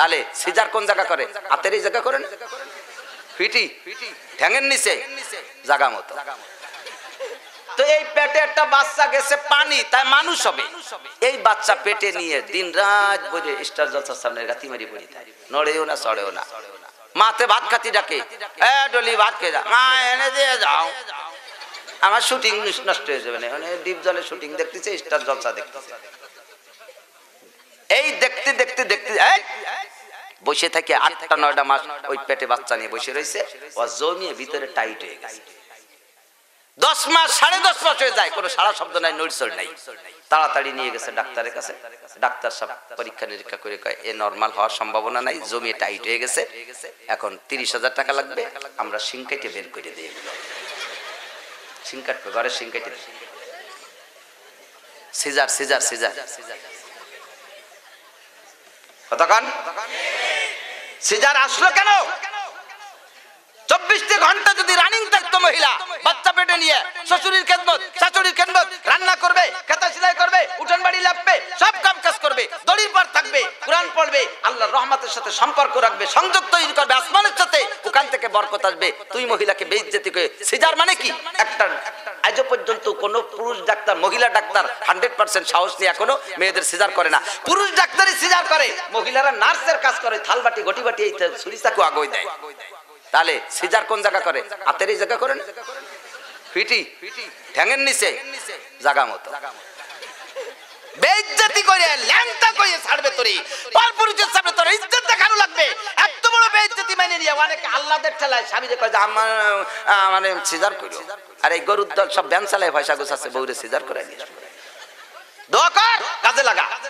তাহলে সিজার কোন জায়গা করে হাতের এই জায়গা করে না ফিটি ঠ্যাঙের নিচে জাগা মতো তো এই পেটে একটা বাচ্চা গেছে পানি তাই মানুষ হবে এই বাচ্চা পেটে নিয়ে দিন রাত স্টার জলসার সামনে গাতি মারি পড়ি নড়েও না সড়েও না মাতে ভাত খাতি ডাকে ডলি ভাত খেয়ে যা মা এনে দিয়ে যাও আমার শুটিং নষ্ট হয়ে যাবে না ডিপ জলে শুটিং দেখতেছে স্টার জলসা দেখতেছে এই দেখতে দেখতে বসে থাকে আটটা নয়টা মাস ওই পেটে বাচ্চা নিয়ে বসে রয়েছে ও জমিয়ে ভিতরে টাইট হয়ে গেছে দশ মাস সাড়ে দশ মাস হয়ে যায় কোনো সারা শব্দ নাই নড়চড় নাই তাড়াতাড়ি নিয়ে গেছে ডাক্তারের কাছে ডাক্তার সব পরীক্ষা নিরীক্ষা করে কয় এ নর্মাল হওয়ার সম্ভাবনা নাই জমি টাইট হয়ে গেছে এখন তিরিশ হাজার টাকা লাগবে আমরা সিংকাইটে বের করে দিই সিংকাটবে ঘরে সিংকাইটে সিজার সিজার সিজার কতক্ষণ সিজার আসলো কেন চব্বিশটি ঘন্টা যদি রানিং থাকতো মহিলা বাচ্চা পেটে নিয়ে শ্বশুরির খেদমত শাশুড়ির খেদমত রান্না করবে খেতা সিলাই করবে উঠান বাড়ি লাগবে সব কাম কাজ করবে দড়ির পর থাকবে কোরআন পড়বে আল্লাহর রহমতের সাথে সম্পর্ক রাখবে সংযোগ তৈরি করবে আসমানের সাথে এখান থেকে বরকত আসবে তুই মহিলাকে বেইজ্জতি করে সিজার মানে কি একটা আজ পর্যন্ত কোন পুরুষ ডাক্তার মহিলা ডাক্তার হান্ড্রেড পার্সেন্ট সাহস নিয়ে এখনো মেয়েদের সিজার করে না পুরুষ ডাক্তারই সিজার করে মহিলারা নার্সের কাজ করে থালবাটি গটিবাটি এই সুরিসাকে আগোয় দেয় তাহলে সিজার কোন জায়গা করে হাতের এই জায়গা করে ফিটি ঠ্যাঙের নিচে জায়গা মতো বেইজ্জতি করে ল্যাংটা করে ছাড়বে তোরে পরপুরুষের সামনে তোর ইজ্জত দেখানো লাগবে অনেকে আল্লাদের ঠেলায় স্বামীদের কয় যে আমার মানে সিজার করি আর এই গরুর দল সব ব্যান চালায় পয়সা গোছাচ্ছে বউরে সিজার করে নিয়ে দোয়া কর কাজে লাগা